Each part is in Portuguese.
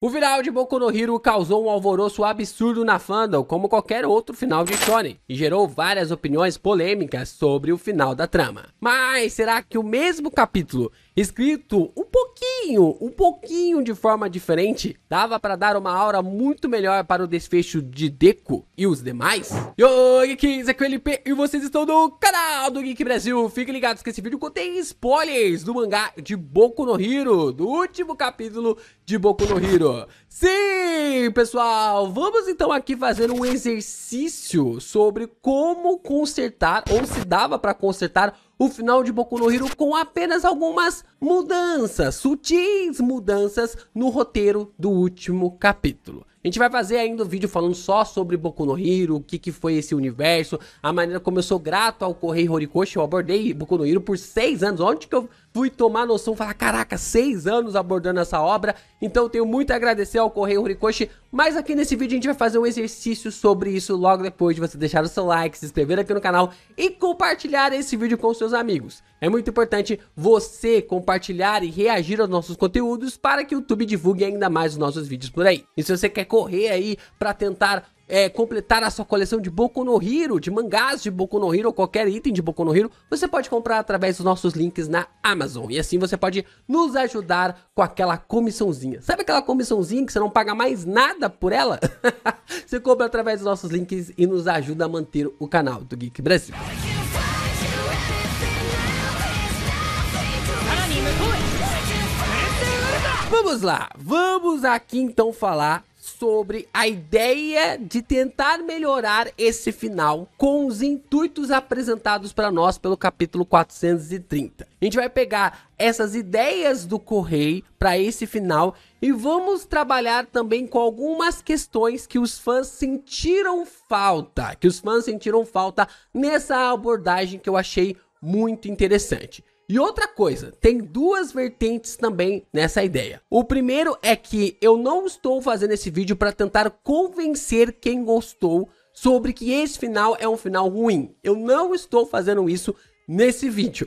O viral de Boku no Hero causou um alvoroço absurdo na fandom, como qualquer outro final de shonen, e gerou várias opiniões polêmicas sobre o final da trama. Mas será que o mesmo capítulo escrito um pouquinho, um pouquinho de forma diferente, dava para dar uma aura muito melhor para o desfecho de Deco e os demais. Oi, Geeks, aqui é o LP e vocês estão no canal do Geek Brasil. Fiquem ligados que esse vídeo contém spoilers do mangá de Boku no Hero, do último capítulo de Boku no Hero. Sim, pessoal, vamos então aqui fazer um exercício sobre como consertar ou se dava para consertar o final de Boku no Hero com apenas algumas mudanças, sutis mudanças no roteiro do último capítulo. A gente vai fazer ainda um vídeo falando só sobre Boku no Hero, o que, que foi esse universo, a maneira como eu sou grato ao Correio Horikoshi, eu abordei Boku no Hero por seis anos, onde que eu fui tomar noção, falar, caraca, seis anos abordando essa obra, então tenho muito a agradecer ao Correio Horikoshi, mas aqui nesse vídeo a gente vai fazer um exercício sobre isso logo depois de você deixar o seu like, se inscrever aqui no canal e compartilhar esse vídeo com seus amigos. É muito importante você compartilhar e reagir aos nossos conteúdos para que o YouTube divulgue ainda mais os nossos vídeos por aí. E se você quer correr aí para tentar é, completar a sua coleção de Boku no Hero, de mangás de Boku no Hero, ou qualquer item de Boku no Hero, você pode comprar através dos nossos links na Amazon. E assim você pode nos ajudar com aquela comissãozinha. Sabe aquela comissãozinha que você não paga mais nada por ela? você compra através dos nossos links e nos ajuda a manter o canal do Geek Brasil. Vamos lá, vamos aqui então falar sobre a ideia de tentar melhorar esse final com os intuitos apresentados para nós pelo capítulo 430. A gente vai pegar essas ideias do Correio para esse final e vamos trabalhar também com algumas questões que os fãs sentiram falta, que os fãs sentiram falta nessa abordagem que eu achei muito interessante. E outra coisa, tem duas vertentes também nessa ideia. O primeiro é que eu não estou fazendo esse vídeo para tentar convencer quem gostou sobre que esse final é um final ruim. Eu não estou fazendo isso nesse vídeo.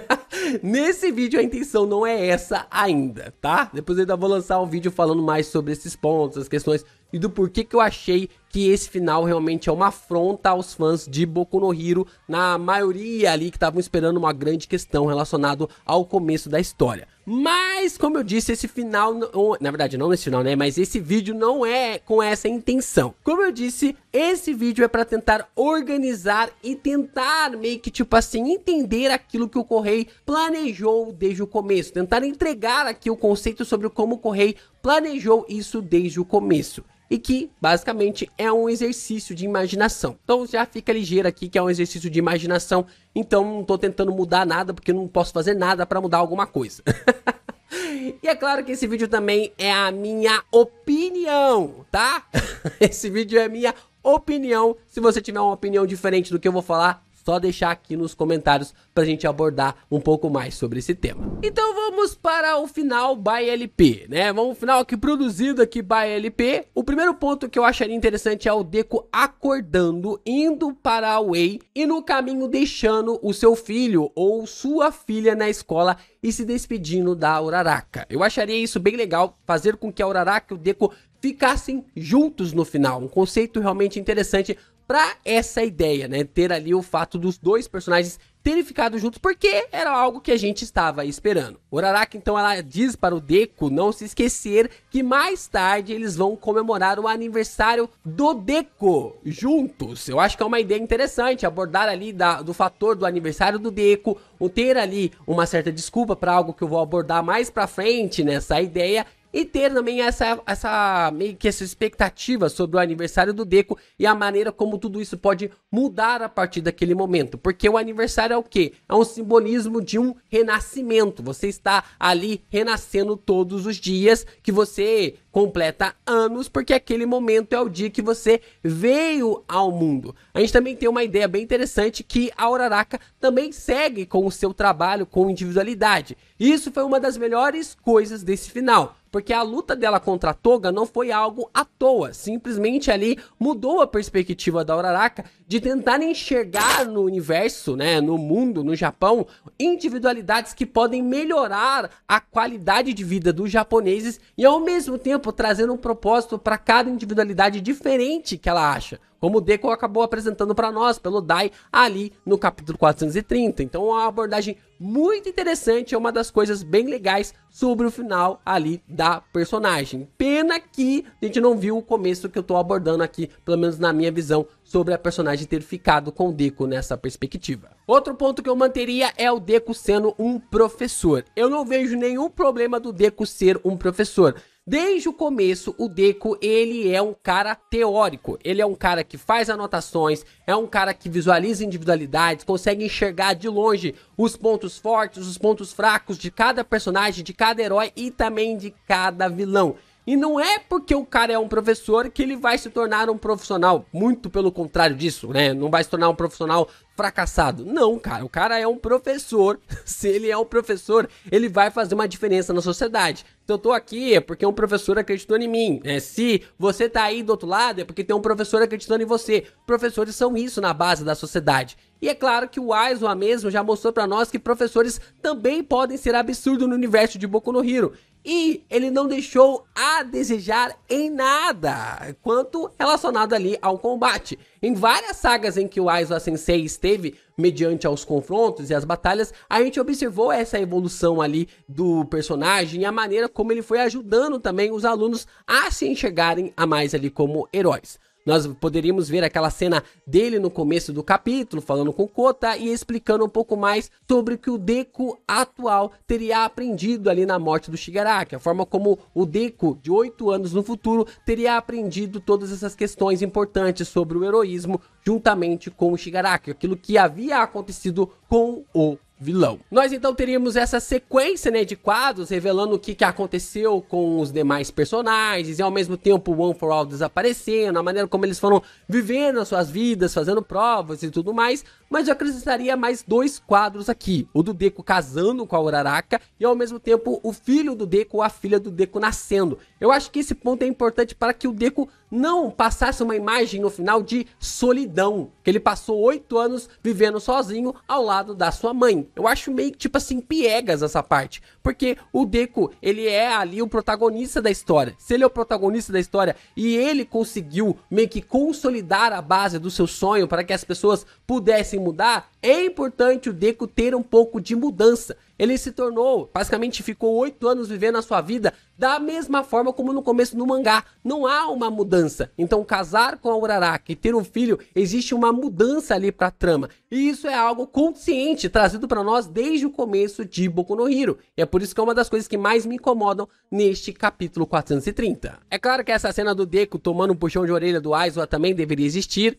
nesse vídeo a intenção não é essa ainda, tá? Depois eu ainda vou lançar um vídeo falando mais sobre esses pontos, as questões e do porquê que eu achei que esse final realmente é uma afronta aos fãs de Boku no Hiro, na maioria ali que estavam esperando uma grande questão relacionada ao começo da história. Mas, como eu disse, esse final. Na verdade, não nesse final, né? Mas esse vídeo não é com essa intenção. Como eu disse, esse vídeo é para tentar organizar e tentar meio que, tipo assim, entender aquilo que o Correio planejou desde o começo. Tentar entregar aqui o conceito sobre como o Correio planejou isso desde o começo e que basicamente é um exercício de imaginação. Então já fica ligeiro aqui que é um exercício de imaginação, então não estou tentando mudar nada porque não posso fazer nada para mudar alguma coisa. e é claro que esse vídeo também é a minha opinião, tá? esse vídeo é minha opinião. Se você tiver uma opinião diferente do que eu vou falar, só deixar aqui nos comentários pra gente abordar um pouco mais sobre esse tema. Então vamos para o final by LP, né? Vamos final aqui produzido aqui by LP. O primeiro ponto que eu acharia interessante é o Deco acordando, indo para a Way e no caminho deixando o seu filho ou sua filha na escola e se despedindo da Uraraka. Eu acharia isso bem legal, fazer com que a Uraraka e o Deco ficassem juntos no final. Um conceito realmente interessante para essa ideia, né? Ter ali o fato dos dois personagens terem ficado juntos porque era algo que a gente estava esperando. Uraraka então ela diz para o Deku não se esquecer que mais tarde eles vão comemorar o aniversário do Deku juntos. Eu acho que é uma ideia interessante abordar ali da, do fator do aniversário do Deku, ou ter ali uma certa desculpa para algo que eu vou abordar mais para frente nessa ideia e ter também essa, essa meio que essa expectativa sobre o aniversário do Deco e a maneira como tudo isso pode mudar a partir daquele momento. Porque o aniversário é o quê? É um simbolismo de um renascimento. Você está ali renascendo todos os dias que você completa anos, porque aquele momento é o dia que você veio ao mundo. A gente também tem uma ideia bem interessante que a Uraraka também segue com o seu trabalho com individualidade. Isso foi uma das melhores coisas desse final porque a luta dela contra a Toga não foi algo à toa, simplesmente ali mudou a perspectiva da Uraraka de tentar enxergar no universo, né, no mundo, no Japão, individualidades que podem melhorar a qualidade de vida dos japoneses e ao mesmo tempo trazendo um propósito para cada individualidade diferente que ela acha como o Deco acabou apresentando para nós pelo Dai ali no capítulo 430. Então, é uma abordagem muito interessante, é uma das coisas bem legais sobre o final ali da personagem. Pena que a gente não viu o começo que eu tô abordando aqui, pelo menos na minha visão, sobre a personagem ter ficado com o Deco nessa perspectiva. Outro ponto que eu manteria é o Deco sendo um professor. Eu não vejo nenhum problema do Deco ser um professor. Desde o começo, o Deco, ele é um cara teórico. Ele é um cara que faz anotações, é um cara que visualiza individualidades, consegue enxergar de longe os pontos fortes, os pontos fracos de cada personagem, de cada herói e também de cada vilão. E não é porque o cara é um professor que ele vai se tornar um profissional. Muito pelo contrário disso, né? Não vai se tornar um profissional fracassado. Não, cara. O cara é um professor. Se ele é um professor, ele vai fazer uma diferença na sociedade. Se eu tô aqui é porque um professor acreditou em mim. Né? Se você tá aí do outro lado, é porque tem um professor acreditando em você. Professores são isso na base da sociedade. E é claro que o Aizawa mesmo já mostrou para nós que professores também podem ser absurdo no universo de Boku no Hero e ele não deixou a desejar em nada quanto relacionado ali ao combate. Em várias sagas em que o Aizawa Sensei esteve mediante aos confrontos e as batalhas, a gente observou essa evolução ali do personagem e a maneira como ele foi ajudando também os alunos a se enxergarem a mais ali como heróis. Nós poderíamos ver aquela cena dele no começo do capítulo, falando com Kota e explicando um pouco mais sobre o que o Deku atual teria aprendido ali na morte do Shigaraki, a forma como o Deku de 8 anos no futuro teria aprendido todas essas questões importantes sobre o heroísmo juntamente com o Shigaraki, aquilo que havia acontecido com o vilão. Nós então teríamos essa sequência né, de quadros revelando o que, que aconteceu com os demais personagens e ao mesmo tempo o One for All desaparecendo, a maneira como eles foram vivendo as suas vidas, fazendo provas e tudo mais. Mas eu acrescentaria mais dois quadros aqui: o do Deco casando com a Uraraka e ao mesmo tempo o filho do Deco ou a filha do Deco nascendo. Eu acho que esse ponto é importante para que o Deco não passasse uma imagem no final de solidão, que ele passou oito anos vivendo sozinho ao lado da sua mãe. Eu acho meio tipo assim piegas essa parte, porque o Deco ele é ali o protagonista da história. Se ele é o protagonista da história e ele conseguiu meio que consolidar a base do seu sonho para que as pessoas pudessem mudar, é importante o Deco ter um pouco de mudança. Ele se tornou, basicamente ficou oito anos vivendo a sua vida da mesma forma como no começo do mangá, não há uma mudança. Então, casar com a Uraraka e ter um filho, existe uma mudança ali para a trama. E isso é algo consciente trazido para nós desde o começo de Boku no Hero. E é por isso que é uma das coisas que mais me incomodam neste capítulo 430. É claro que essa cena do Deku tomando um puxão de orelha do Aizawa também deveria existir,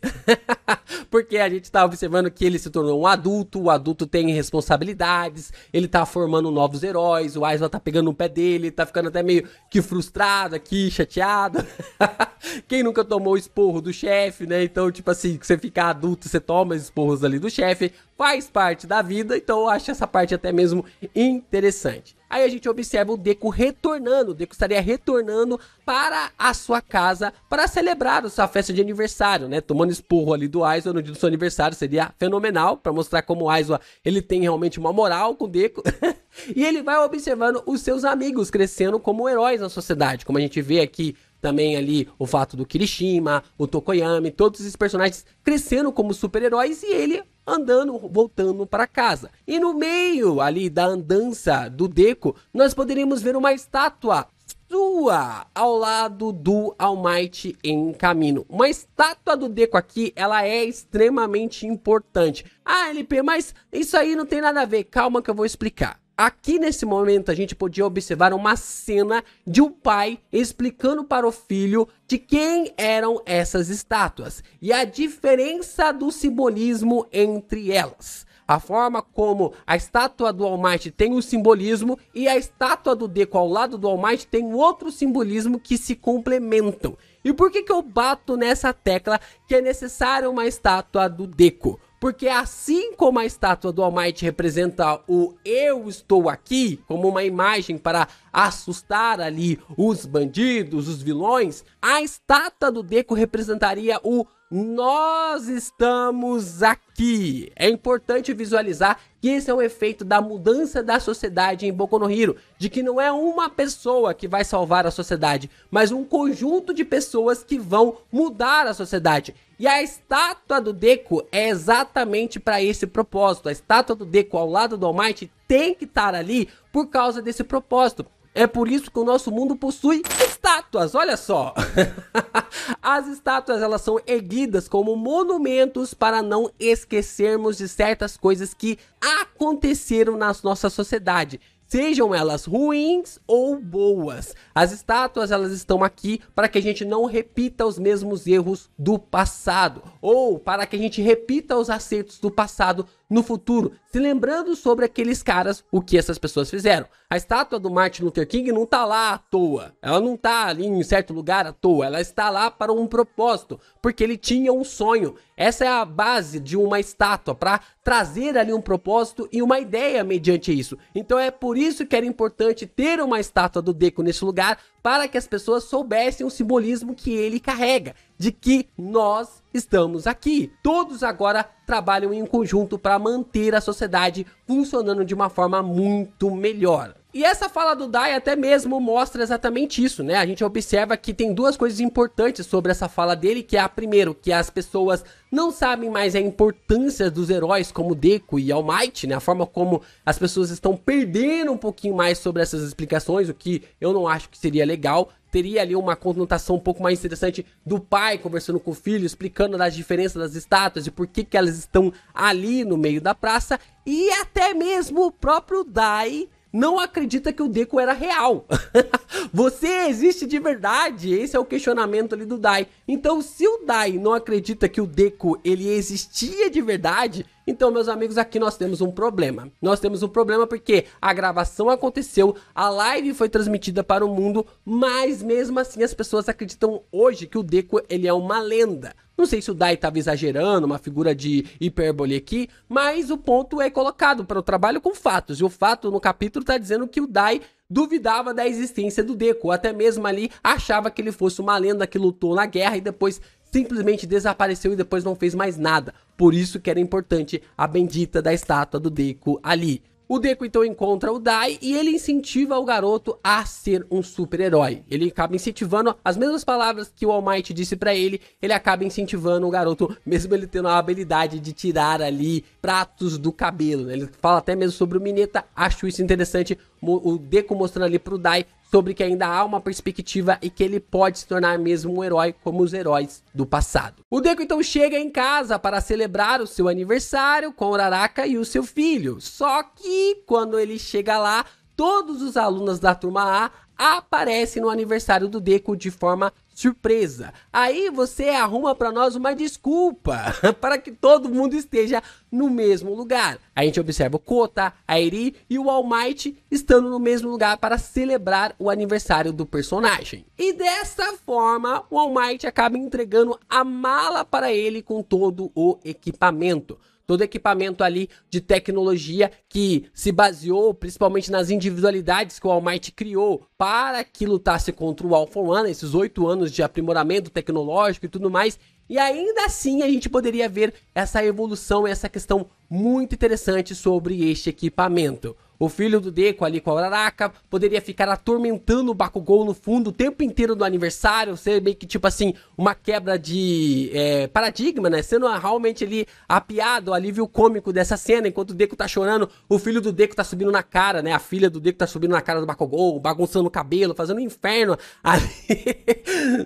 porque a gente está observando que ele se tornou um adulto, o adulto tem responsabilidades, ele está formando novos heróis, o Aizawa está pegando o pé dele, está ficando até meio que frustrado aqui, chateado. Quem nunca tomou esporro do chefe, né? Então, tipo assim, você ficar adulto, você toma esporros ali do chefe, faz parte da vida, então eu acho essa parte até mesmo interessante. Aí a gente observa o Deco retornando, o Deco estaria retornando para a sua casa para celebrar a sua festa de aniversário, né? Tomando esporro ali do Aizawa no dia do seu aniversário seria fenomenal para mostrar como o Aizawa ele tem realmente uma moral com o Deco. e ele vai observando os seus amigos crescendo como heróis na sociedade, como a gente vê aqui também ali o fato do Kirishima, o Tokoyami, todos esses personagens crescendo como super-heróis e ele andando, voltando para casa. E no meio ali da andança do Deco, nós poderíamos ver uma estátua sua ao lado do Almighty em caminho. Uma estátua do Deco aqui, ela é extremamente importante. Ah, LP, mas isso aí não tem nada a ver. Calma que eu vou explicar. Aqui nesse momento a gente podia observar uma cena de um pai explicando para o filho de quem eram essas estátuas e a diferença do simbolismo entre elas a forma como a estátua do Almighty tem um simbolismo e a estátua do Deco ao lado do Almighty tem outro simbolismo que se complementam. E por que, que eu bato nessa tecla que é necessário uma estátua do Deco? Porque assim como a estátua do Almighty representa o eu estou aqui, como uma imagem para assustar ali os bandidos, os vilões, a estátua do Deco representaria o nós estamos aqui. É importante visualizar que esse é um efeito da mudança da sociedade em Boku no Hero, de que não é uma pessoa que vai salvar a sociedade, mas um conjunto de pessoas que vão mudar a sociedade. E a estátua do Deku é exatamente para esse propósito. A estátua do Deku ao lado do Almighty tem que estar ali por causa desse propósito. É por isso que o nosso mundo possui estátuas, olha só. As estátuas elas são erguidas como monumentos para não esquecermos de certas coisas que aconteceram na nossa sociedade. Sejam elas ruins ou boas, as estátuas elas estão aqui para que a gente não repita os mesmos erros do passado ou para que a gente repita os acertos do passado no futuro, se lembrando sobre aqueles caras, o que essas pessoas fizeram. A estátua do Martin Luther King não está lá à toa. Ela não está ali em certo lugar à toa, ela está lá para um propósito, porque ele tinha um sonho. Essa é a base de uma estátua para trazer ali um propósito e uma ideia mediante isso. Então é por por isso que era importante ter uma estátua do Deco nesse lugar, para que as pessoas soubessem o simbolismo que ele carrega, de que nós estamos aqui. Todos agora trabalham em conjunto para manter a sociedade funcionando de uma forma muito melhor. E essa fala do Dai até mesmo mostra exatamente isso, né? A gente observa que tem duas coisas importantes sobre essa fala dele, que é a primeiro, que as pessoas não sabem mais a importância dos heróis como Deku e All Might, né? A forma como as pessoas estão perdendo um pouquinho mais sobre essas explicações, o que eu não acho que seria legal. Teria ali uma conotação um pouco mais interessante do pai conversando com o filho, explicando as diferenças das estátuas e por que, que elas estão ali no meio da praça. E até mesmo o próprio Dai não acredita que o Deco era real. Você existe de verdade? Esse é o questionamento ali do Dai. Então, se o Dai não acredita que o Deco ele existia de verdade, então, meus amigos, aqui nós temos um problema. Nós temos um problema porque a gravação aconteceu, a live foi transmitida para o mundo, mas mesmo assim as pessoas acreditam hoje que o Deco ele é uma lenda. Não sei se o Dai estava exagerando, uma figura de hipérbole aqui, mas o ponto é colocado para o trabalho com fatos. E o fato no capítulo está dizendo que o Dai duvidava da existência do Deco, até mesmo ali achava que ele fosse uma lenda que lutou na guerra e depois simplesmente desapareceu e depois não fez mais nada. Por isso que era importante a bendita da estátua do Deku ali. O Deku então encontra o Dai e ele incentiva o garoto a ser um super-herói. Ele acaba incentivando as mesmas palavras que o All Might disse para ele, ele acaba incentivando o garoto, mesmo ele tendo a habilidade de tirar ali pratos do cabelo. Ele fala até mesmo sobre o Mineta, acho isso interessante, o Deku mostrando ali pro Dai sobre que ainda há uma perspectiva e que ele pode se tornar mesmo um herói como os heróis do passado. O Deku então chega em casa para celebrar o seu aniversário com Uraraka e o seu filho. Só que quando ele chega lá, todos os alunos da turma A aparece no aniversário do Deco de forma surpresa. Aí você arruma para nós uma desculpa para que todo mundo esteja no mesmo lugar. A gente observa o Kota, a Eri e o Almighty estando no mesmo lugar para celebrar o aniversário do personagem. E dessa forma, o Almighty acaba entregando a mala para ele com todo o equipamento todo equipamento ali de tecnologia que se baseou principalmente nas individualidades que o Almighty criou para que lutasse contra o Alpha One, esses oito anos de aprimoramento tecnológico e tudo mais. E ainda assim a gente poderia ver essa evolução, essa questão muito interessante sobre este equipamento. O filho do Deco ali com a Uraraka poderia ficar atormentando o Bakugou no fundo o tempo inteiro do aniversário, ser meio que tipo assim, uma quebra de é, paradigma, né? Sendo realmente ali a piada, o alívio cômico dessa cena, enquanto o Deco tá chorando, o filho do Deco tá subindo na cara, né? A filha do Deco tá subindo na cara do Bakugou, bagunçando o cabelo, fazendo um inferno ali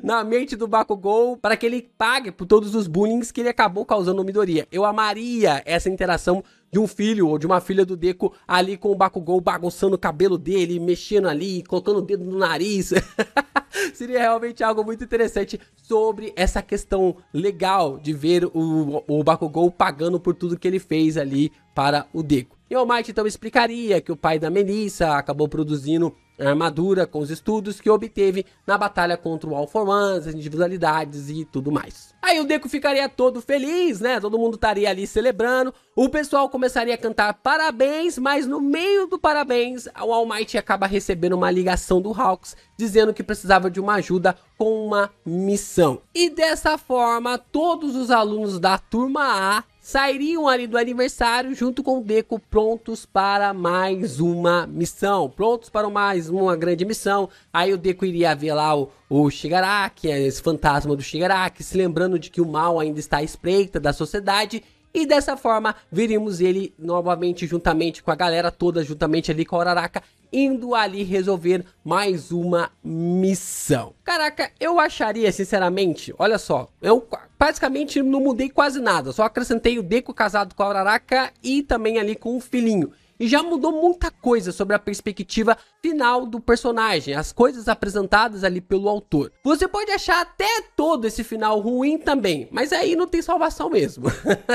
na mente do Bakugou para que ele pague por todos os bullying que ele acabou causando no Midoriya. Eu amaria essa interação de um filho ou de uma filha do Deco ali com o Bakugou bagunçando o cabelo dele, mexendo ali, colocando o dedo no nariz. Seria realmente algo muito interessante sobre essa questão legal de ver o, o Bakugou pagando por tudo que ele fez ali para o Deco. E o Might então explicaria que o pai da Melissa acabou produzindo a armadura com os estudos que obteve na batalha contra o All For One, as individualidades e tudo mais. Aí o Deku ficaria todo feliz, né? Todo mundo estaria ali celebrando. O pessoal começaria a cantar parabéns, mas no meio do parabéns, o All Might acaba recebendo uma ligação do Hawks dizendo que precisava de uma ajuda com uma missão. E dessa forma, todos os alunos da turma A sairiam ali do aniversário junto com o Deco prontos para mais uma missão, prontos para mais uma grande missão. Aí o Deco iria ver lá o, o Shigaraki, é esse fantasma do Shigaraki, se lembrando de que o mal ainda está à espreita da sociedade. E dessa forma, veríamos ele novamente juntamente com a galera toda, juntamente ali com a Araraka, indo ali resolver mais uma missão. Caraca, eu acharia, sinceramente, olha só, eu basicamente não mudei quase nada, só acrescentei o Deco casado com a Araraca e também ali com o filhinho. E já mudou muita coisa sobre a perspectiva final do personagem, as coisas apresentadas ali pelo autor. Você pode achar até todo esse final ruim também, mas aí não tem salvação mesmo.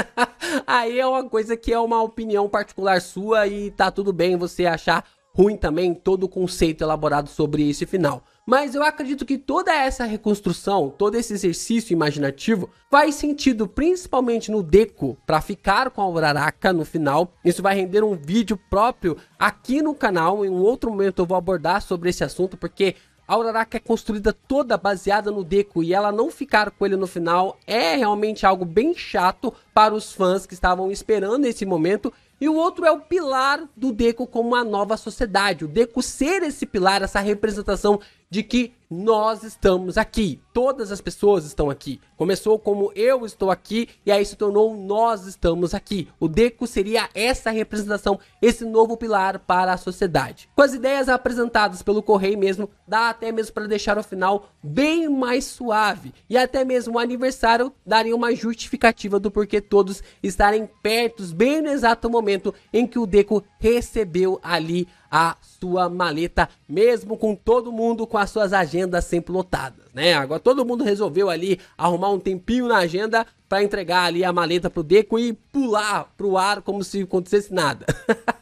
aí é uma coisa que é uma opinião particular sua e tá tudo bem você achar ruim também todo o conceito elaborado sobre esse final. Mas eu acredito que toda essa reconstrução, todo esse exercício imaginativo faz sentido principalmente no Deco para ficar com a Uraraka no final. Isso vai render um vídeo próprio aqui no canal. Em um outro momento eu vou abordar sobre esse assunto porque a Uraraka é construída toda baseada no Deco e ela não ficar com ele no final é realmente algo bem chato para os fãs que estavam esperando esse momento e o outro é o pilar do Deco como uma nova sociedade. O Deco ser esse pilar, essa representação de que nós estamos aqui. Todas as pessoas estão aqui. Começou como eu estou aqui e aí se tornou nós estamos aqui. O Deco seria essa representação, esse novo pilar para a sociedade. Com as ideias apresentadas pelo Correio mesmo, dá até mesmo para deixar o final bem mais suave e até mesmo o aniversário daria uma justificativa do porquê todos estarem perto, bem no exato momento momento em que o Deco recebeu ali a sua maleta, mesmo com todo mundo com as suas agendas sempre lotadas, né? Agora todo mundo resolveu ali arrumar um tempinho na agenda para entregar ali a maleta pro Deco e pular pro ar como se acontecesse nada.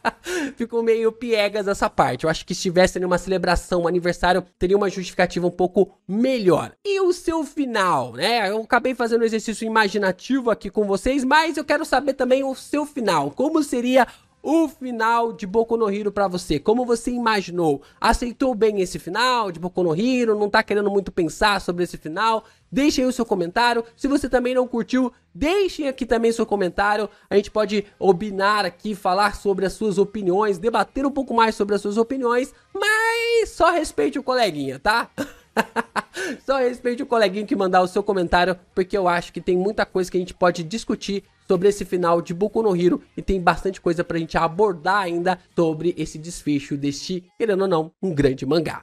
Ficou meio piegas essa parte. Eu acho que se tivesse numa celebração, um aniversário, teria uma justificativa um pouco melhor. E o seu final, né? Eu acabei fazendo um exercício imaginativo aqui com vocês, mas eu quero saber também o seu final. Como seria o final de Boku no Hero para você? Como você imaginou? Aceitou bem esse final de Boku no Hero? Não tá querendo muito pensar sobre esse final? Deixe aí o seu comentário. Se você também não curtiu, deixe aqui também seu comentário. A gente pode opinar aqui, falar sobre as suas opiniões, debater um pouco mais sobre as suas opiniões, mas só respeite o coleguinha, tá? Só respeite o coleguinha que mandar o seu comentário, porque eu acho que tem muita coisa que a gente pode discutir sobre esse final de Boku no Hero e tem bastante coisa pra gente abordar ainda sobre esse desfecho deste, querendo ou não, um grande mangá.